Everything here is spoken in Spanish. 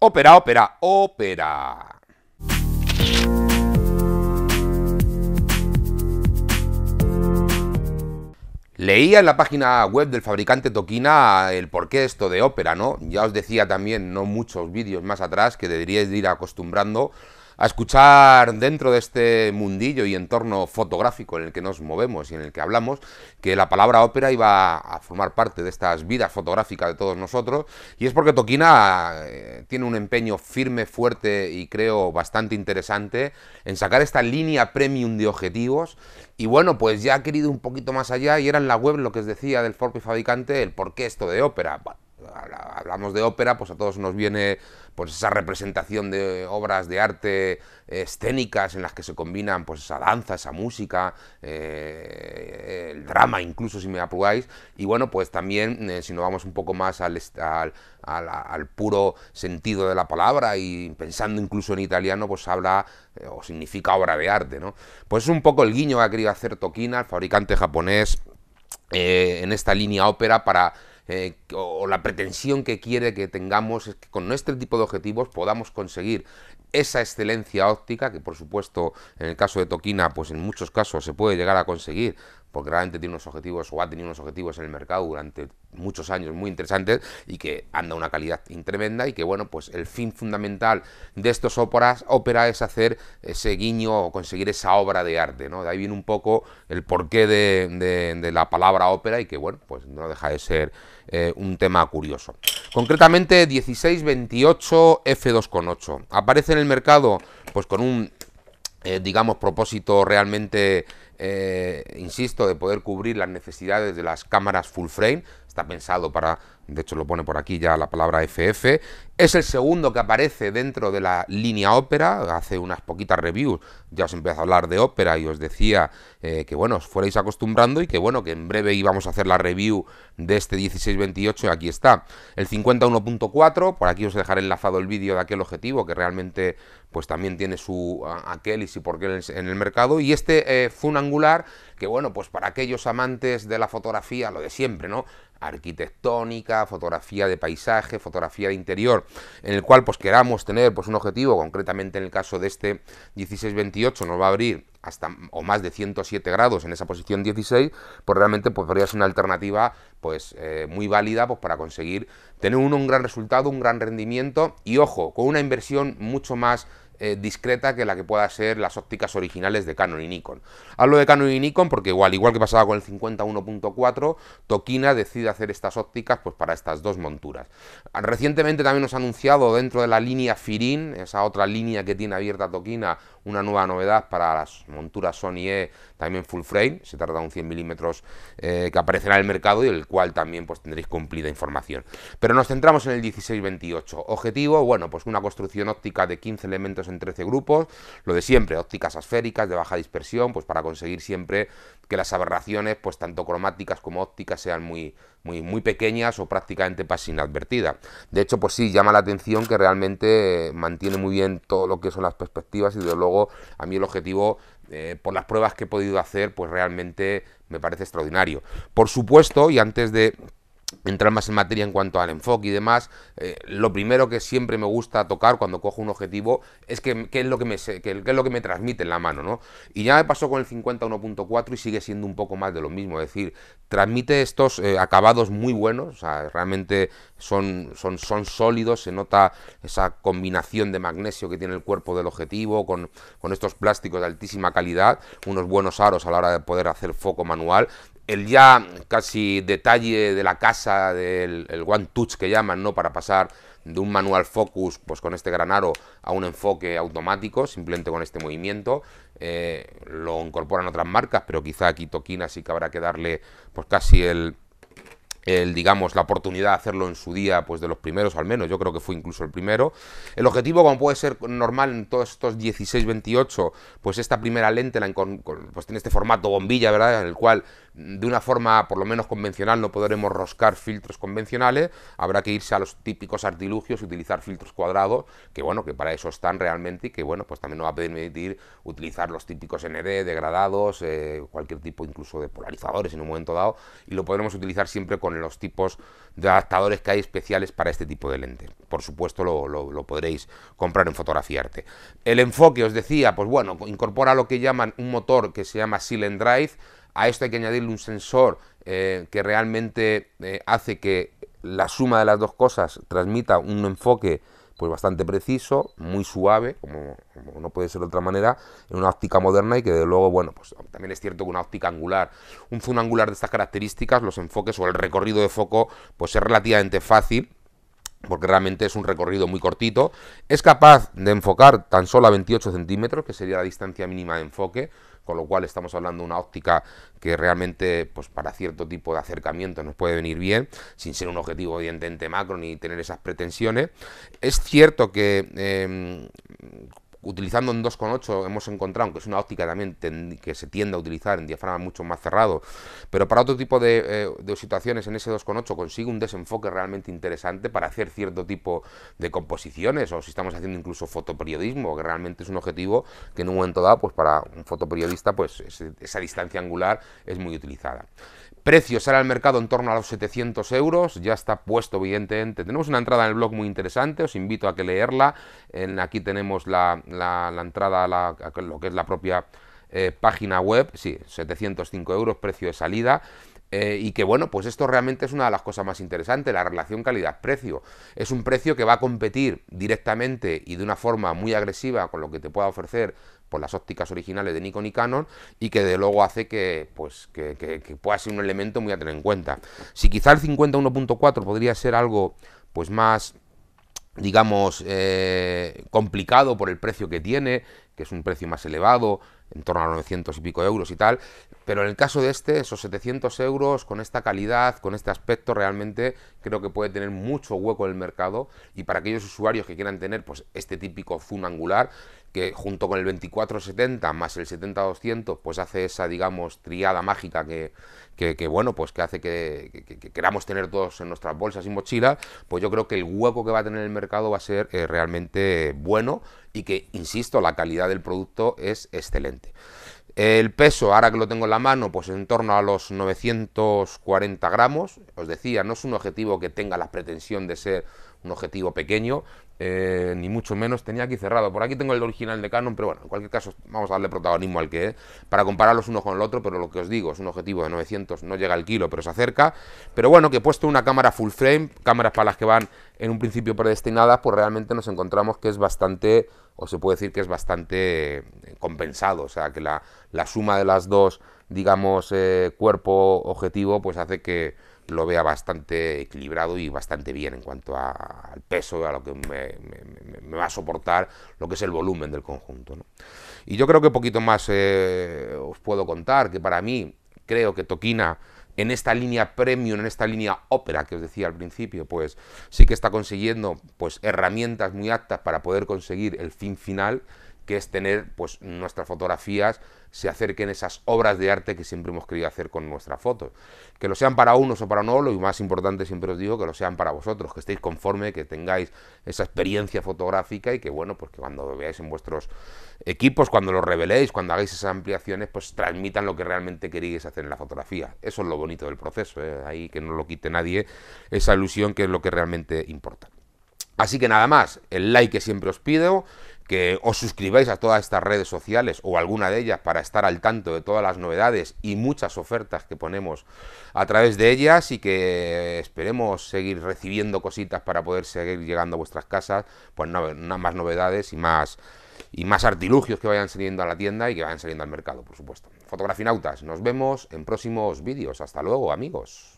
Ópera, ópera, ópera. Leía en la página web del fabricante Toquina el porqué esto de ópera, ¿no? Ya os decía también, no muchos vídeos más atrás, que deberíais ir acostumbrando a escuchar dentro de este mundillo y entorno fotográfico en el que nos movemos y en el que hablamos, que la palabra ópera iba a formar parte de estas vidas fotográficas de todos nosotros, y es porque Toquina eh, tiene un empeño firme, fuerte y creo bastante interesante en sacar esta línea premium de objetivos, y bueno, pues ya ha querido un poquito más allá, y era en la web lo que os decía del Forpe Fabricante, el por qué esto de ópera hablamos de ópera, pues a todos nos viene pues esa representación de obras de arte escénicas en las que se combinan pues esa danza, esa música, eh, el drama incluso si me apuráis, y bueno pues también eh, si nos vamos un poco más al, al, puro sentido de la palabra y pensando incluso en italiano pues habla eh, o significa obra de arte, ¿no? Pues es un poco el guiño que ha querido hacer Tokina, el fabricante japonés, en esta línea ópera para eh, o, la pretensión que quiere que tengamos es que con nuestro tipo de objetivos podamos conseguir esa excelencia óptica, que por supuesto en el caso de Toquina, pues en muchos casos se puede llegar a conseguir porque realmente tiene unos objetivos o ha tenido unos objetivos en el mercado durante muchos años muy interesantes y que anda una calidad tremenda y que bueno, pues el fin fundamental de estos óperas, ópera es hacer ese guiño o conseguir esa obra de arte, ¿no? De ahí viene un poco el porqué de, la palabra ópera y que bueno, pues no deja de ser eh, un tema curioso. Concretamente 1628 F2.8. Aparece en el mercado pues con un eh, digamos, propósito realmente eh, insisto, de poder cubrir las necesidades de las cámaras full frame, está pensado para de hecho lo pone por aquí ya la palabra FF, es el segundo que aparece dentro de la línea ópera, hace unas poquitas reviews ya os empecé a hablar de ópera y os decía eh, que bueno, os fuerais acostumbrando y que bueno, que en breve íbamos a hacer la review de este 1628 aquí está, el 51.4, por aquí os dejaré enlazado el vídeo de aquel objetivo que realmente pues también tiene su aquel y si por qué en el mercado y este eh, angular que bueno, pues para aquellos amantes de la fotografía, lo de siempre, ¿no? Arquitectónica, fotografía de paisaje, fotografía de interior, en el cual pues queramos tener pues un objetivo, concretamente en el caso de este 1628 nos va a abrir hasta o más de 107 grados en esa posición 16, pues realmente pues podría ser una alternativa pues eh, muy válida pues para conseguir tener un gran resultado, un gran rendimiento y ojo, con una inversión mucho más eh, discreta que la que pueda ser las ópticas originales de Canon y Nikon. Hablo de Canon y Nikon porque igual, igual que pasaba con el 51.4, Tokina decide hacer estas ópticas pues, para estas dos monturas. Ah, recientemente también nos ha anunciado dentro de la línea Firin, esa otra línea que tiene abierta Tokina, una nueva novedad para las monturas Sony E, también full frame, se tarda un 100 milímetros eh, que aparecerá en el mercado y el cual también pues, tendréis cumplida información. Pero nos centramos en el 16-28. Objetivo, bueno, pues una construcción óptica de 15 elementos en 13 grupos, lo de siempre, ópticas esféricas de baja dispersión, pues para conseguir siempre que las aberraciones, pues tanto cromáticas como ópticas, sean muy, muy, muy pequeñas o prácticamente pasen inadvertidas. De hecho, pues sí, llama la atención que realmente eh, mantiene muy bien todo lo que son las perspectivas y desde luego a mí el objetivo, eh, por las pruebas que he podido hacer, pues realmente me parece extraordinario. Por supuesto, y antes de entrar más en materia en cuanto al enfoque y demás, eh, lo primero que siempre me gusta tocar cuando cojo un objetivo es que, es, lo que me, es lo que me transmite en la mano, ¿no? Y ya me pasó con el 51.4 y sigue siendo un poco más de lo mismo, es decir, transmite estos eh, acabados muy buenos, realmente son, son, son sólidos, se nota esa combinación de magnesio que tiene el cuerpo del objetivo con, con estos plásticos de altísima calidad, unos buenos aros a la hora de poder hacer foco manual el ya casi detalle de la casa, del el one touch que llaman, ¿no? Para pasar de un manual focus, pues con este granaro, a un enfoque automático, simplemente con este movimiento. Eh, lo incorporan otras marcas, pero quizá aquí Tokina sí que habrá que darle, pues casi el, el, digamos, la oportunidad de hacerlo en su día, pues de los primeros al menos, yo creo que fue incluso el primero. El objetivo, como puede ser normal en todos estos 16-28, pues esta primera lente la, pues tiene este formato bombilla, ¿verdad? En el cual de una forma por lo menos convencional no podremos roscar filtros convencionales, habrá que irse a los típicos artilugios y utilizar filtros cuadrados, que bueno, que para eso están realmente y que bueno, pues también nos va a permitir utilizar los típicos ND, degradados, eh, cualquier tipo incluso de polarizadores en un momento dado, y lo podremos utilizar siempre con los tipos de adaptadores que hay especiales para este tipo de lentes. Por supuesto lo, lo podréis comprar en Fotografía Arte. El enfoque, os decía, pues bueno, incorpora lo que llaman un motor que se llama Silent Drive, a esto hay que añadirle un sensor eh, que realmente eh, hace que la suma de las dos cosas transmita un enfoque pues bastante preciso, muy suave, como, no puede ser de otra manera, en una óptica moderna y que de luego, bueno, pues también es cierto que una óptica angular, un zoom angular de estas características, los enfoques o el recorrido de foco, pues es relativamente fácil, porque realmente es un recorrido muy cortito, es capaz de enfocar tan solo a 28 centímetros, que sería la distancia mínima de enfoque, con lo cual estamos hablando de una óptica que realmente pues para cierto tipo de acercamiento nos puede venir bien, sin ser un objetivo evidentemente macro ni tener esas pretensiones. Es cierto que em, Utilizando un 2,8 hemos encontrado, que es una óptica también que se tiende a utilizar en diafragma mucho más cerrado pero para otro tipo de, eh, situaciones en ese 2,8 consigue un desenfoque realmente interesante para hacer cierto tipo de composiciones o si estamos haciendo incluso fotoperiodismo, que realmente es un objetivo que en un momento dado, pues para un fotoperiodista, pues esa distancia angular es muy utilizada. Precio sale al mercado en torno a los 700 euros, ya está puesto evidentemente. Tenemos una entrada en el blog muy interesante, os invito a que leerla. En, aquí tenemos la la, entrada a, lo que es la propia eh, página web, sí, 705 euros precio de salida. Eh, y que bueno, pues esto realmente es una de las cosas más interesantes, la relación calidad-precio. Es un precio que va a competir directamente y de una forma muy agresiva con lo que te pueda ofrecer por las ópticas originales de Nikon y Canon y que de luego hace que, pues, que, pueda ser un elemento muy a tener en cuenta. Si quizá el 51.4 podría ser algo pues más digamos, eh, complicado por el precio que tiene, que es un precio más elevado, en torno a 900 y pico euros y tal, pero en el caso de este, esos 700 euros, con esta calidad, con este aspecto, realmente creo que puede tener mucho hueco en el mercado y para aquellos usuarios que quieran tener pues este típico zoom angular, que junto con el 2470 más el 70 pues hace esa, digamos, triada mágica que, que, bueno, pues que hace que, queramos tener todos en nuestras bolsas y mochilas, pues yo creo que el hueco que va a tener el mercado va a ser eh, realmente bueno y que, insisto, la calidad del producto es excelente. El peso, ahora que lo tengo en la mano, pues en torno a los 940 gramos. Os decía, no es un objetivo que tenga la pretensión de ser un objetivo pequeño, eh, ni mucho menos. Tenía aquí cerrado. Por aquí tengo el original de Canon, pero bueno, en cualquier caso vamos a darle protagonismo al que es para compararlos uno con el otro, pero lo que os digo es un objetivo de 900, no llega al kilo, pero se acerca. Pero bueno, que he puesto una cámara full frame, cámaras para las que van en un principio predestinadas, pues realmente nos encontramos que es bastante, o se puede decir que es bastante eh, compensado, o sea, que la, suma de las dos, digamos, eh, cuerpo objetivo, pues hace que lo vea bastante equilibrado y bastante bien en cuanto al peso, a lo que me, va a soportar, lo que es el volumen del conjunto. Y yo creo que poquito más eh, os puedo contar, que para mí creo que Tokina, en esta línea premium, en esta línea ópera que os decía al principio, pues sí que está consiguiendo pues, herramientas muy aptas para poder conseguir el fin final que es tener pues, nuestras fotografías, se acerquen esas obras de arte que siempre hemos querido hacer con nuestras fotos. Que lo sean para unos o para no, lo más importante siempre os digo que lo sean para vosotros, que estéis conforme, que tengáis esa experiencia fotográfica y que bueno, porque pues cuando veáis en vuestros equipos, cuando lo reveléis, cuando hagáis esas ampliaciones, pues transmitan lo que realmente queréis hacer en la fotografía. Eso es lo bonito del proceso, ¿eh? ahí que no lo quite nadie, esa ilusión que es lo que realmente importa. Así que nada más, el like que siempre os pido, que os suscribáis a todas estas redes sociales o alguna de ellas para estar al tanto de todas las novedades y muchas ofertas que ponemos a través de ellas y que esperemos seguir recibiendo cositas para poder seguir llegando a vuestras casas, pues no, más novedades y más y más artilugios que vayan saliendo a la tienda y que vayan saliendo al mercado, por supuesto. Fotografinautas, nos vemos en próximos vídeos. Hasta luego, amigos.